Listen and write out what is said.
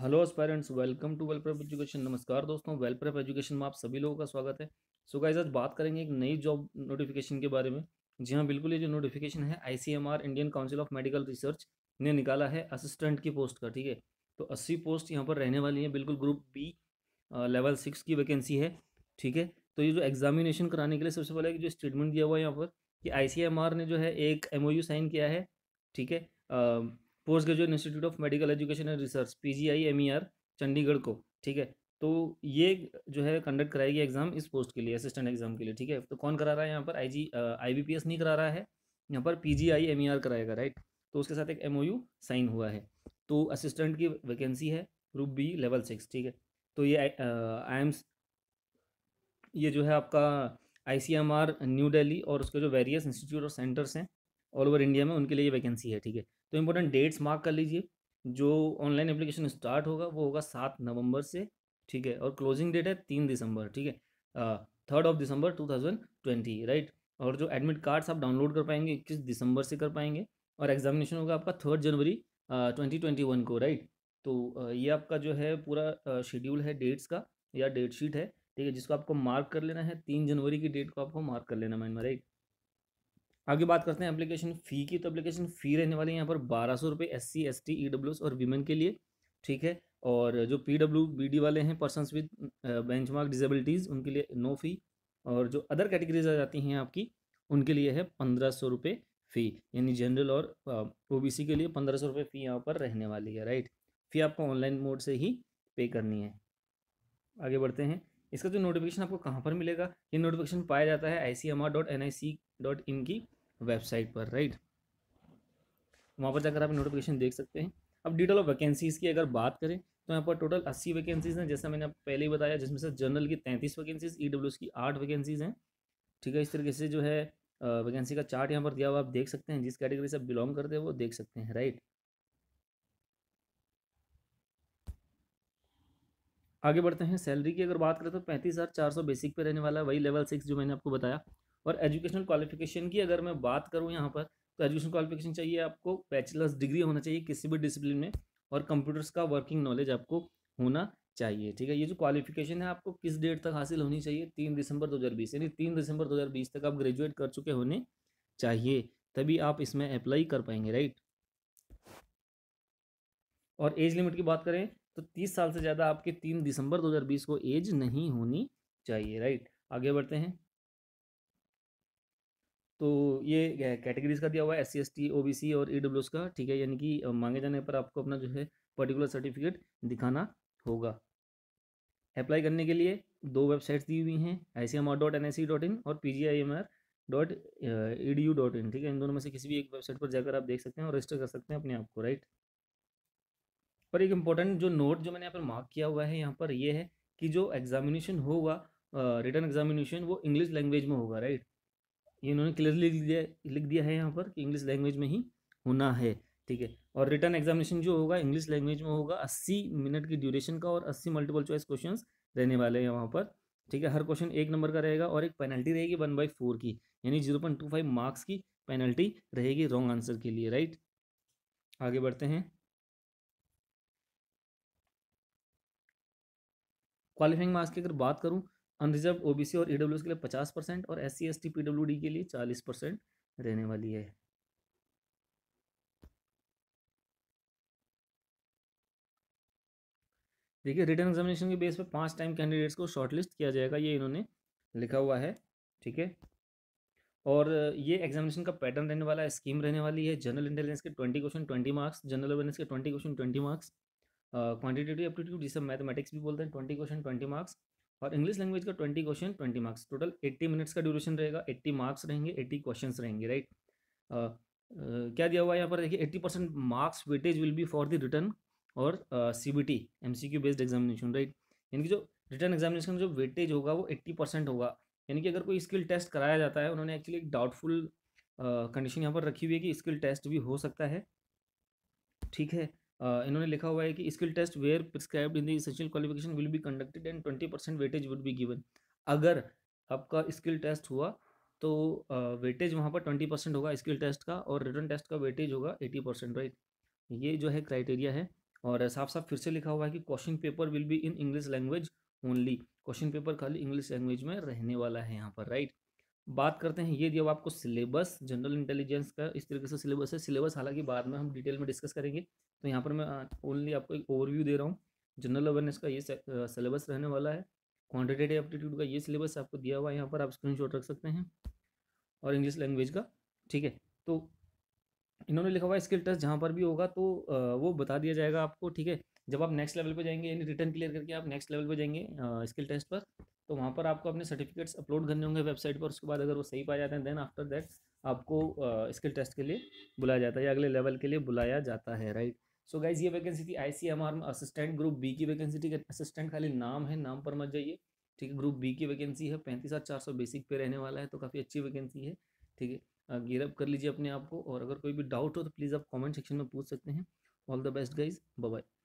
hello parents welcome to well of education नमस्कार दोस्तों well of education में आप सभी लोगों का स्वागत है सो गाइज आज बात करेंगे एक नई जॉब नोटिफिकेशन के बारे में जी हाँ बिल्कुल ये जो नोटिफिकेशन है ICMR Indian Council of Medical Research ने निकाला है असिस्टेंट की पोस्ट का ठीक है तो अस्सी पोस्ट यहाँ पर रहने वाली है बिल्कुल ग्रुप बी लेवल सिक्स की वैकेंसी है ठीक है तो ये जो एग्जामिनेशन कराने के लिए सबसे पहले जो स्टेटमेंट दिया हुआ है यहाँ पर कि आई ने जो है एक एम साइन किया है ठीक है Post Graduate Institute of Medical Education and Research P G I M E R Chandigarh को ठीक है तो ये जो है कंडक्ट कराएगी एग्ज़ाम इस पोस्ट के लिए असिस्टेंट एग्जाम के लिए ठीक है तो कौन करा रहा है यहाँ पर I G I B P S नहीं करा रहा है यहाँ पर P G I M E R कराएगा राइट तो उसके साथ एक एम ओ यू साइन हुआ है तो असिस्टेंट की वैकेंसी है ग्रुप बी लेवल सिक्स ठीक है तो ये आई एम्स ये जो है आपका I C M R New Delhi और उसके जो वेरियस इंस्टीट्यूट और सेंटर्स हैं ऑल ओवर इंडिया में उनके लिए वैकेंसी है ठीक है तो इंपॉर्टेंट डेट्स मार्क कर लीजिए जो ऑनलाइन एप्लीकेशन स्टार्ट होगा वो होगा सात नवंबर से ठीक है और क्लोजिंग डेट है तीन दिसंबर ठीक है third of December two thousand twenty right और जो एडमिट कार्ड्स आप डाउनलोड कर पाएंगे इक्कीस दिसंबर से कर पाएंगे और एग्जामिनेशन होगा आपका third January twenty twenty one को राइट तो ये आपका जो है पूरा शेड्यूल है डेट्स का या डेट शीट है ठीक है जिसको आपको मार्क कर लेना है तीन जनवरी की डेट को आपको मार्क कर लेना माइंड में राइट आगे बात करते हैं एप्लीकेशन फ़ी की तो एप्लीकेशन फ़ी रहने वाली है यहाँ पर बारह सौ रुपये S C S T E W S और वीमेन के लिए ठीक है और जो पी डब्ल्यू बी डी वाले हैं persons with benchmark disabilities उनके लिए नो फी और जो अदर कैटेगरीज आ जाती हैं आपकी उनके लिए है पंद्रह सौ रुपये फ़ी यानी जनरल और ओ बी सी के लिए पंद्रह सौ रुपये फ़ी यहाँ पर रहने वाली है राइट फ़ी आपको ऑनलाइन मोड से ही पे करनी है आगे बढ़ते हैं इसका जो नोटिफिकेशन आपको कहाँ पर मिलेगा ये नोटिफिकेशन पाया जाता है I C M R dot N I C dot in की वेबसाइट पर राइट वहाँ पर जाकर आप नोटिफिकेशन देख सकते हैं अब डिटेल ऑफ वैकेंसीज़ की अगर बात करें तो यहाँ पर टोटल अस्सी वैकेंसीज़ हैं जैसा मैंने पहले ही बताया जिसमें से जनरल की तैंतीस वैकेंसीज ई की आठ वैकेंसीज़ हैं ठीक है इस तरीके से जो है वैकेंसी का चार्ट यहाँ पर दिया हुआ आप देख सकते हैं जिस कैटेगरी से बिलोंग करते हैं वो देख सकते हैं राइट आगे बढ़ते हैं सैलरी की अगर बात करें तो पैंतीस हज़ार चार सौ बेसिक पे रहने वाला है वही लेवल सिक्स जो मैंने आपको बताया और एजुकेशनल क्वालिफिकेशन की अगर मैं बात करूँ यहाँ पर तो एजुकेशन क्वालिफिकेशन चाहिए आपको बैचलर्स डिग्री होना चाहिए किसी भी डिसिप्लिन में और कंप्यूटर्स का वर्किंग नॉलेज आपको होना चाहिए ठीक है ये जो क्वालिफिकेशन है आपको किस डेट तक हासिल होनी चाहिए तीन दिसंबर 2020 यानी तीन दिसंबर 2020 तक आप ग्रेजुएट कर चुके होने चाहिए तभी आप इसमें अप्लाई कर पाएंगे राइट और एज लिमिट की बात करें तो तीस साल से ज़्यादा आपके तीन दिसंबर 2020 को एज नहीं होनी चाहिए राइट आगे बढ़ते हैं तो ये कैटेगरीज का दिया हुआ है S C S T O B C और ई का ठीक है यानी कि मांगे जाने पर आपको अपना जो है पर्टिकुलर सर्टिफिकेट दिखाना होगा अप्लाई करने के लिए दो वेबसाइट्स दी हुई हैं I C M R dot N I C dot in और P G I M R dot E D U dot in ठीक है इन दोनों में से किसी भी एक वेबसाइट पर जाकर आप देख सकते हैं और रजिस्टर कर सकते हैं अपने आप को राइट और एक इम्पॉर्टेंट जो नोट जो मैंने यहाँ पर मार्क किया हुआ है यहाँ पर ये यह है कि जो एग्जामिनेशन होगा रिटर्न एग्जामिनेशन वो इंग्लिश लैंग्वेज में होगा राइट ये इन्होंने क्लियरली लिख दिया लिख दिया है यहाँ पर कि इंग्लिश लैंग्वेज में ही होना है ठीक है और रिटर्न एग्जामिनेशन जो होगा इंग्लिश लैंग्वेज में होगा अस्सी मिनट की ड्यूरेशन का और अस्सी मल्टीपल चॉइस क्वेश्चन रहने वाले हैं वहाँ पर ठीक है हर क्वेश्चन एक नंबर का रहेगा और एक पेनल्टी रहेगी वन बाई फोर की यानी zero point two five marks की पेनल्टी रहेगी रॉन्ग आंसर के लिए राइट आगे बढ़ते हैं क्वालिफाइंग मार्क्स की अगर बात करूं अनरिजर्व ओबीसी और ईडब्ल्यूएस के लिए पचास परसेंट और S C S T D के लिए चालीस परसेंट रहने वाली है देखिए रिटर्न एग्जामिनेशन के बेस पे पांच टाइम कैंडिडेट्स को शॉर्टलिस्ट किया जाएगा ये इन्होंने लिखा हुआ है ठीक है और ये एग्जामिनेशन का पैटर्न रहने वाला है स्कीम रहने वाली है जनरल इंटेलिजेंस के twenty question twenty marks general awareness के twenty question twenty marks quantitative aptitude जिसे मैथमेटिक्स भी बोलते हैं ट्वेंटी क्वेश्चन ट्वेंटी मार्क्स और इंग्लिश लैंग्वेज का twenty question twenty marks total eighty minutes का ड्यूरेशन रहेगा एट्टी मार्क्स रहेंगे एट्टी क्वेश्चन रहेंगे राइट क्या दिया हुआ है यहाँ पर देखिए eighty percent marks weightage will be for the written और C B T M C Q based examination right यानी कि जो रिटर्न एग्जामिनेशन जो वेटेज होगा वो एट्टी परसेंट होगा यानी कि अगर कोई स्किल टेस्ट कराया जाता है उन्होंने एक्चुअली एक डाउटफुल कंडीशन यहाँ पर रखी हुई है कि स्किल टेस्ट भी हो सकता है ठीक है इन्होंने लिखा हुआ है कि skill test were prescribed in essential qualification will be conducted and twenty percent weightage would be given अगर आपका स्किल टेस्ट हुआ तो वेटेज वहाँ पर ट्वेंटी परसेंट होगा स्किल टेस्ट का और रिटर्न टेस्ट का वेटेज होगा एटी परसेंट राइट ये जो है क्राइटेरिया है और साफ साफ फिर से लिखा हुआ है कि question paper will be in English language only question paper खाली इंग्लिश लैंग्वेज में रहने वाला है यहाँ पर राइट बात करते हैं ये दिया आपको सिलेबस जनरल इंटेलिजेंस का इस तरीके से सिलेबस है सिलेबस हालांकि बाद में हम डिटेल में डिस्कस करेंगे तो यहाँ पर मैं ओनली आपको एक ओवरव्यू दे रहा हूँ जनरल अवेयरनेस का ये सिलेबस रहने वाला है क्वान्टिटेटिव एप्टीट्यूड का ये सिलेबस आपको दिया हुआ है यहाँ पर आप स्क्रीन रख सकते हैं और इंग्लिश लैंग्वेज का ठीक है तो इन्होंने लिखा हुआ है स्किल टेस्ट जहाँ पर भी होगा तो वो बता दिया जाएगा आपको ठीक है जब आप नेक्स्ट लेवल पर जाएंगे यानी रिटर्न क्लियर करके आप नेक्स्ट लेवल पर जाएंगे स्किल टेस्ट पर तो वहाँ पर आपको अपने सर्टिफिकेट्स अपलोड करने होंगे वेबसाइट पर उसके बाद अगर वो सही पाए जाते हैं देन आफ्टर दैट आपको स्किल टेस्ट के लिए बुलाया जाता है या अगले लेवल के लिए बुलाया जाता है राइट सो गाइज ये वैकेंसी थी आई में असिस्टेंट ग्रुप बी की वैकेंसी ठीक है असिस्टेंट खाली नाम है नाम पर मत जाइए ठीक है ग्रुप बी की वैकेंसी है पैंतीस हज़ार चार सौ बेसिक पे रहने वाला है तो काफ़ी अच्छी वैकेंसी है ठीक है गिरअप कर लीजिए अपने आप को और अगर कोई भी डाउट हो तो प्लीज़ आप कमेंट सेक्शन में पूछ सकते हैं all the best guys bye